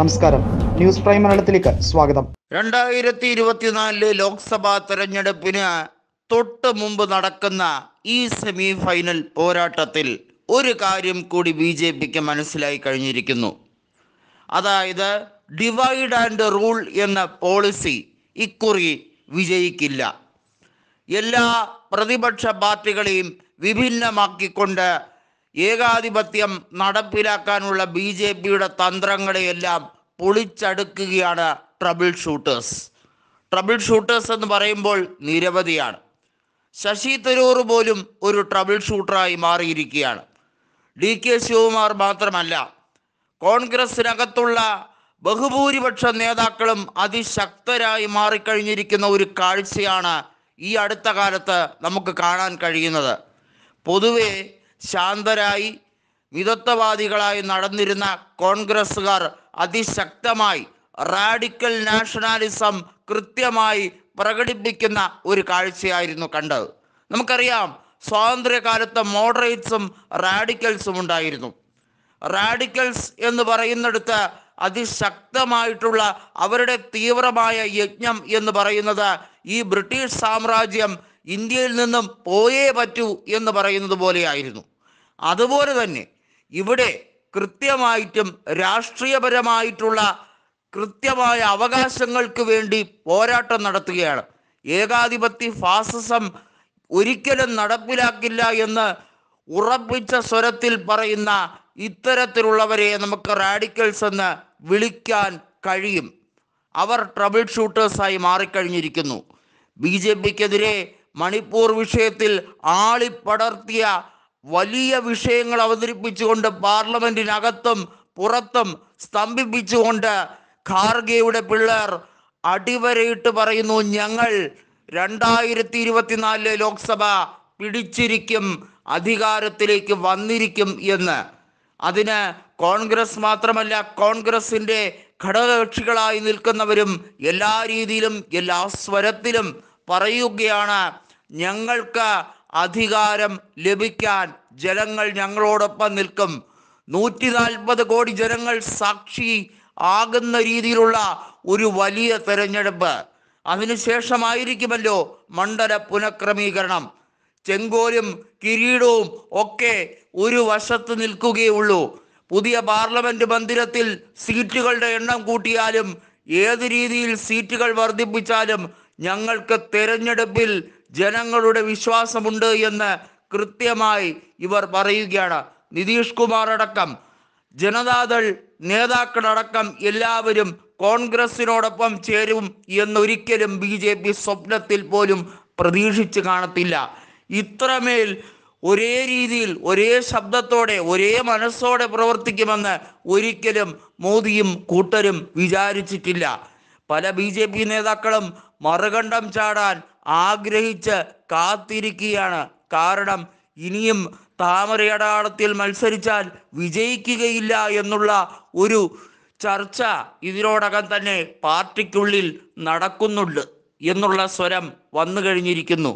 നമസ്കാരം news prime മലയാളത്തിലേക്ക് സ്വാഗതം രണ്ടായിരത്തി ഇരുപത്തിനാലില് ലോക്സഭാ തെരഞ്ഞെടുപ്പിന് തൊട്ട് മുമ്പ് നടക്കുന്ന ഈ സെമി ഫൈനൽ പോരാട്ടത്തിൽ ഒരു കാര്യം കൂടി ബി ജെ പിക്ക് മനസ്സിലായി കഴിഞ്ഞിരിക്കുന്നു അതായത് ഡിവൈഡ് ആൻഡ് റൂൾ എന്ന പോളിസി ഇക്കുറി വിജയിക്കില്ല എല്ലാ പ്രതിപക്ഷ പാർട്ടികളെയും വിഭിന്നമാക്കിക്കൊണ്ട് ഏകാധിപത്യം നടപ്പിലാക്കാനുള്ള ബി ജെ പിയുടെ തന്ത്രങ്ങളെയെല്ലാം പൊളിച്ചടുക്കുകയാണ് ട്രബിൾ ഷൂട്ടേഴ്സ് ട്രബിൾ ഷൂട്ടേഴ്സ് എന്ന് പറയുമ്പോൾ നിരവധിയാണ് ശശി തരൂർ പോലും ഒരു ട്രബിൾ ഷൂട്ടറായി മാറിയിരിക്കുകയാണ് ഡി കെ ശിവകുമാർ മാത്രമല്ല കോൺഗ്രസിനകത്തുള്ള ബഹുഭൂരിപക്ഷ നേതാക്കളും അതിശക്തരായി മാറിക്കഴിഞ്ഞിരിക്കുന്ന ഒരു കാഴ്ചയാണ് ഈ അടുത്ത കാലത്ത് നമുക്ക് കാണാൻ കഴിയുന്നത് പൊതുവേ ശാന്തരായി മിതത്വവാദികളായി നടന്നിരുന്ന കോൺഗ്രസ്സുകാർ അതിശക്തമായി റാഡിക്കൽ നാഷണാലിസം കൃത്യമായി പ്രകടിപ്പിക്കുന്ന ഒരു കാഴ്ചയായിരുന്നു കണ്ടത് നമുക്കറിയാം സ്വാതന്ത്ര്യകാലത്ത് മോഡറേറ്റ്സും റാഡിക്കൽസും ഉണ്ടായിരുന്നു റാഡിക്കൽസ് എന്ന് പറയുന്നിടത്ത് അതിശക്തമായിട്ടുള്ള അവരുടെ തീവ്രമായ യജ്ഞം എന്ന് പറയുന്നത് ഈ ബ്രിട്ടീഷ് സാമ്രാജ്യം ഇന്ത്യയിൽ നിന്നും പോയേ പറ്റൂ എന്ന് പറയുന്നത് പോലെയായിരുന്നു അതുപോലെ തന്നെ ഇവിടെ കൃത്യമായിട്ടും രാഷ്ട്രീയപരമായിട്ടുള്ള കൃത്യമായ അവകാശങ്ങൾക്ക് വേണ്ടി പോരാട്ടം നടത്തുകയാണ് ഏകാധിപത്യ ഫാസിസം ഒരിക്കലും നടപ്പിലാക്കില്ല എന്ന് ഉറപ്പിച്ച സ്വരത്തിൽ പറയുന്ന ഇത്തരത്തിലുള്ളവരെ നമുക്ക് റാഡിക്കൽസ് എന്ന് വിളിക്കാൻ കഴിയും അവർ ട്രബിൾ ഷൂട്ടേഴ്സായി മാറിക്കഴിഞ്ഞിരിക്കുന്നു ബി ജെ പിക്കെതിരെ മണിപ്പൂർ വിഷയത്തിൽ ആളിപ്പടർത്തിയ വലിയ വിഷയങ്ങൾ അവതരിപ്പിച്ചുകൊണ്ട് പാർലമെന്റിനകത്തും പുറത്തും സ്തംഭിപ്പിച്ചുകൊണ്ട് ഖാർഗെയുടെ പിള്ളേർ അടിവരയിട്ട് പറയുന്നു ഞങ്ങൾ രണ്ടായിരത്തി ഇരുപത്തിനാലിലെ ലോക്സഭ പിടിച്ചിരിക്കും അധികാരത്തിലേക്ക് വന്നിരിക്കും എന്ന് അതിന് കോൺഗ്രസ് മാത്രമല്ല കോൺഗ്രസിൻ്റെ ഘടകകക്ഷികളായി നിൽക്കുന്നവരും എല്ലാ രീതിയിലും എല്ലാ സ്വരത്തിലും പറയുകയാണ് ഞങ്ങൾക്ക് അധികാരം ലഭിക്കാൻ ജനങ്ങൾ ഞങ്ങളോടൊപ്പം നിൽക്കും നൂറ്റി നാൽപ്പത് കോടി ജനങ്ങൾ സാക്ഷി ആകുന്ന രീതിയിലുള്ള ഒരു വലിയ തെരഞ്ഞെടുപ്പ് അതിനുശേഷമായിരിക്കുമല്ലോ മണ്ഡല പുനഃക്രമീകരണം ചെങ്കോലും കിരീടവും ഒക്കെ ഒരു വശത്ത് നിൽക്കുകയുള്ളൂ പുതിയ പാർലമെന്റ് മന്ദിരത്തിൽ സീറ്റുകളുടെ എണ്ണം കൂട്ടിയാലും ഏത് രീതിയിൽ സീറ്റുകൾ വർദ്ധിപ്പിച്ചാലും ഞങ്ങൾക്ക് തെരഞ്ഞെടുപ്പിൽ ജനങ്ങളുടെ വിശ്വാസമുണ്ട് എന്ന് കൃത്യമായി ഇവർ പറയുകയാണ് നിതീഷ് കുമാർ അടക്കം ജനതാദൾ നേതാക്കളടക്കം എല്ലാവരും കോൺഗ്രസിനോടൊപ്പം ചേരും എന്നൊരിക്കലും ബി ജെ പി സ്വപ്നത്തിൽ പോലും പ്രതീക്ഷിച്ച് കാണത്തില്ല ഇത്രമേൽ ഒരേ രീതിയിൽ ഒരേ ശബ്ദത്തോടെ ഒരേ മനസ്സോടെ പ്രവർത്തിക്കുമെന്ന് ഒരിക്കലും മോദിയും കൂട്ടരും വിചാരിച്ചിട്ടില്ല പല ബി ജെ പി നേതാക്കളും മറുകണ്ഠം ചാടാൻ ആഗ്രഹിച്ച് കാത്തിരിക്കുകയാണ് കാരണം ഇനിയും താമരയടാളത്തിൽ മത്സരിച്ചാൽ വിജയിക്കുകയില്ല എന്നുള്ള ഒരു ചർച്ച ഇതിനോടകം തന്നെ പാർട്ടിക്കുള്ളിൽ നടക്കുന്നുണ്ട് എന്നുള്ള സ്വരം വന്നു കഴിഞ്ഞിരിക്കുന്നു